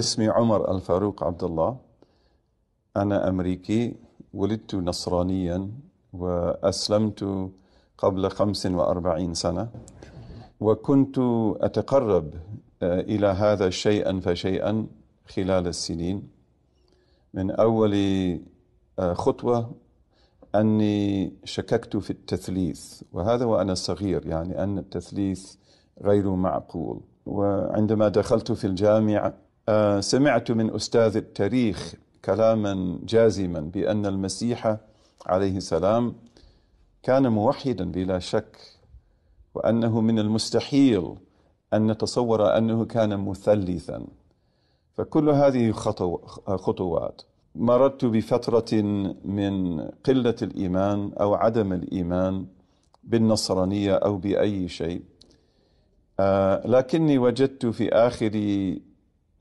اسمي عمر الفاروق عبد الله أنا أمريكي ولدت نصرانيا وأسلمت قبل 45 سنة وكنت أتقرب آه، إلى هذا شيئا فشيئا خلال السنين من أول آه، خطوة أني شككت في التثليث وهذا وأنا صغير يعني أن التثليث غير معقول وعندما دخلت في الجامعة آه، سمعت من أستاذ التاريخ كلاما جازما بأن المسيح عليه السلام كان موحدا بلا شك وأنه من المستحيل أن نتصور أنه كان مثلثا فكل هذه خطوات مررت بفترة من قلة الإيمان أو عدم الإيمان بالنصرانية أو بأي شيء آه، لكني وجدت في آخر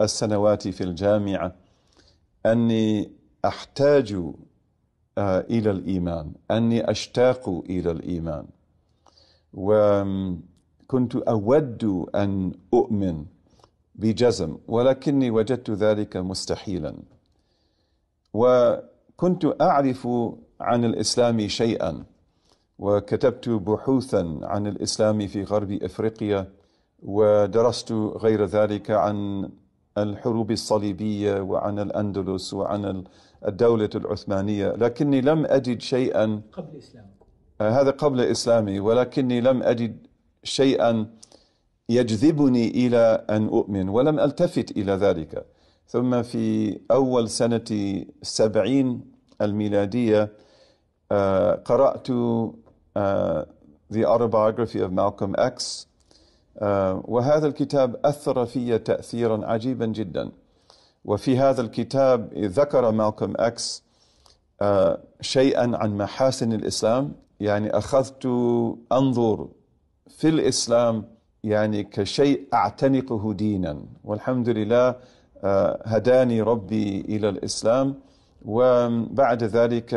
السنوات في الجامعه اني احتاج آه، الى الايمان اني اشتاق الى الايمان وكنت اود ان اؤمن بجزم ولكني وجدت ذلك مستحيلا وكنت اعرف عن الاسلام شيئا وكتبت بحوثا عن الاسلام في غرب افريقيا ودرست غير ذلك عن الحروب الصليبية وعن الأندلس وعن الدولة العثمانية لكني لم أجد شيئا قبل إسلامك آه، هذا قبل إسلامي ولكني لم أجد شيئا يجذبني إلى أن أؤمن ولم ألتفت إلى ذلك ثم في أول سنة السبعين الميلادية آه، قرأت آه، The Autobiography of Malcolm X آه، وهذا الكتاب أثر في تأثيرا عجيبا جدا وفي هذا الكتاب ذكر مالكوم أكس آه، شيئا عن محاسن الإسلام يعني أخذت أنظر في الإسلام يعني كشيء أعتنقه دينا والحمد لله آه، هداني ربي إلى الإسلام وبعد ذلك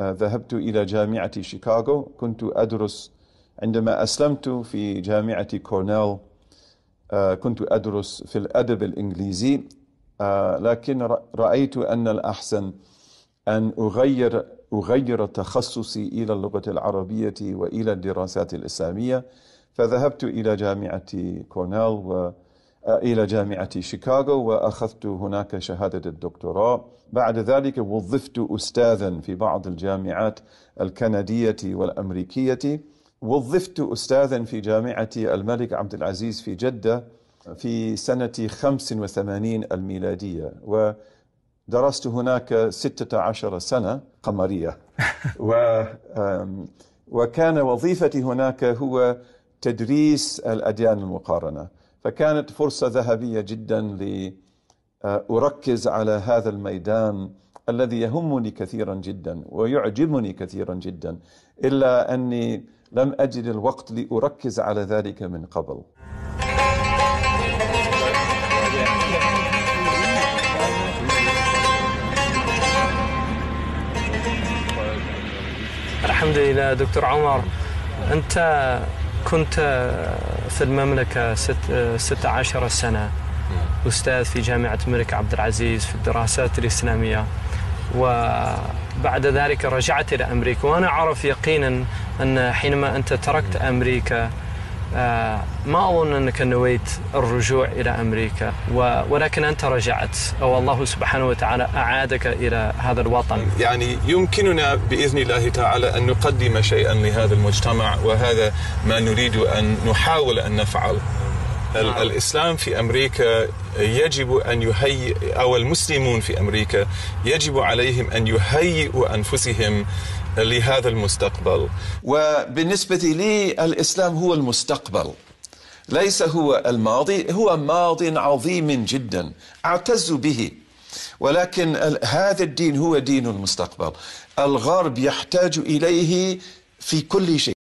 ذهبت إلى جامعة شيكاغو كنت أدرس عندما أسلمت في جامعة كورنيل آه، كنت أدرس في الأدب الإنجليزي آه، لكن رأيت أن الأحسن أن أغير أغير تخصصي إلى اللغة العربية وإلى الدراسات الإسلامية فذهبت إلى جامعة كورنيل و آه، إلى جامعة شيكاغو وأخذت هناك شهادة الدكتوراه بعد ذلك وظفت أستاذا في بعض الجامعات الكندية والأمريكية وظفت أستاذا في جامعة الملك عبد العزيز في جدة في سنة 85 الميلادية ودرست هناك 16 سنة قمرية و وكان وظيفتي هناك هو تدريس الأديان المقارنة فكانت فرصة ذهبية جدا لأركز على هذا الميدان الذي يهمني كثيرا جدا ويعجبني كثيرا جدا الا اني لم اجد الوقت لاركز على ذلك من قبل الحمد لله دكتور عمر انت كنت في المملكه ست 16 سنه استاذ في جامعه الملك عبد العزيز في الدراسات الاسلاميه وبعد ذلك رجعت إلى أمريكا وأنا أعرف يقينا أن حينما أنت تركت أمريكا آه، ما أظن أنك نويت الرجوع إلى أمريكا ولكن أنت رجعت أو الله سبحانه وتعالى أعادك إلى هذا الوطن يعني يمكننا بإذن الله تعالى أن نقدم شيئا لهذا المجتمع وهذا ما نريد أن نحاول أن نفعل نعم. الإسلام في أمريكا يجب أن يهيئ أو المسلمون في أمريكا يجب عليهم أن يهيئوا أنفسهم لهذا المستقبل وبالنسبة لي الإسلام هو المستقبل ليس هو الماضي هو ماض عظيم جدا اعتز به ولكن هذا الدين هو دين المستقبل الغرب يحتاج إليه في كل شيء